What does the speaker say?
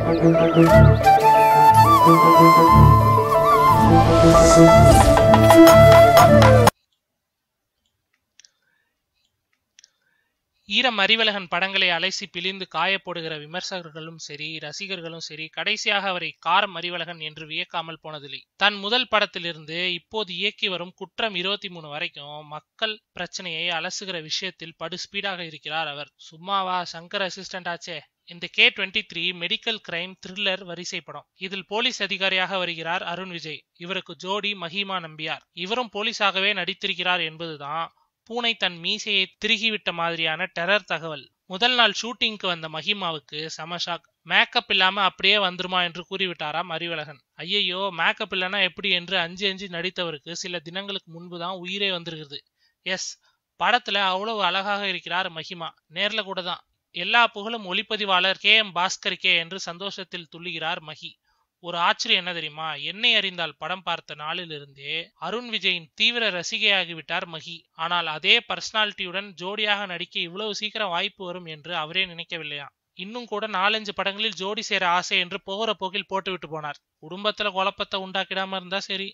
ஈரம் அறிவழகன் படங்களை அலைசி பிழிந்து காயப்போடுகிற விமர்சகர்களும் சரி ரசிகர்களும் சரி கடைசியாக அவரை காரம் அறிவழகன் என்று வியக்காமல் போனதில்லை தன் முதல் படத்திலிருந்து இப்போது இயக்கி வரும் குற்றம் இருபத்தி மூணு வரைக்கும் மக்கள் பிரச்சனையை அலசுகிற விஷயத்தில் படு ஸ்பீடாக இருக்கிறார் அவர் சும்மாவா சங்கர் அசிஸ்டன்ட் ஆச்சே இந்த K twenty three medical crime thriller வரிசை படம் இதில் போலீஸ் அதிகாரியாக வருகிறார் அருண் விஜய் இவருக்கு ஜோடி மஹிமா நம்பியார் இவரும் போலீஸாகவே நடித்திருக்கிறார் என்பதுதான் பூனை தன் மீசையை திருகிவிட்ட மாதிரியான டெரர் தகவல் முதல் நாள் ஷூட்டிங்க்கு வந்த மஹிமாவுக்கு சமஷாக் மேக்கப் இல்லாம அப்படியே வந்துருமா என்று கூறிவிட்டாராம் அறிவழகன் ஐயையோ மேக்கப் இல்லனா எப்படி என்று அஞ்சு அஞ்சு நடித்தவருக்கு சில தினங்களுக்கு முன்புதான் உயிரே வந்திருக்கிறது எஸ் படத்துல அவ்வளவு அழகாக இருக்கிறார் மஹிமா நேர்ல கூட தான் எல்லா புகழும் ஒளிப்பதிவாளர் கே எம் பாஸ்கருக்கே என்று சந்தோஷத்தில் துள்ளுகிறார் மகி ஒரு ஆச்சரியம் என்ன தெரியுமா என்னை அறிந்தால் படம் பார்த்த நாளிலிருந்தே அருண் விஜயின் தீவிர ரசிகையாகிவிட்டார் மகி ஆனால் அதே பர்சனாலிட்டியுடன் ஜோடியாக நடிக்க இவ்வளவு சீக்கிரம் வாய்ப்பு வரும் என்று அவரே நினைக்கவில்லையா இன்னும் கூட நாலஞ்சு படங்களில் ஜோடி சேர ஆசை என்று போகிற போக்கில் போட்டுவிட்டு போனார் குடும்பத்துல குழப்பத்தை உண்டாக்கிடாம இருந்தா சரி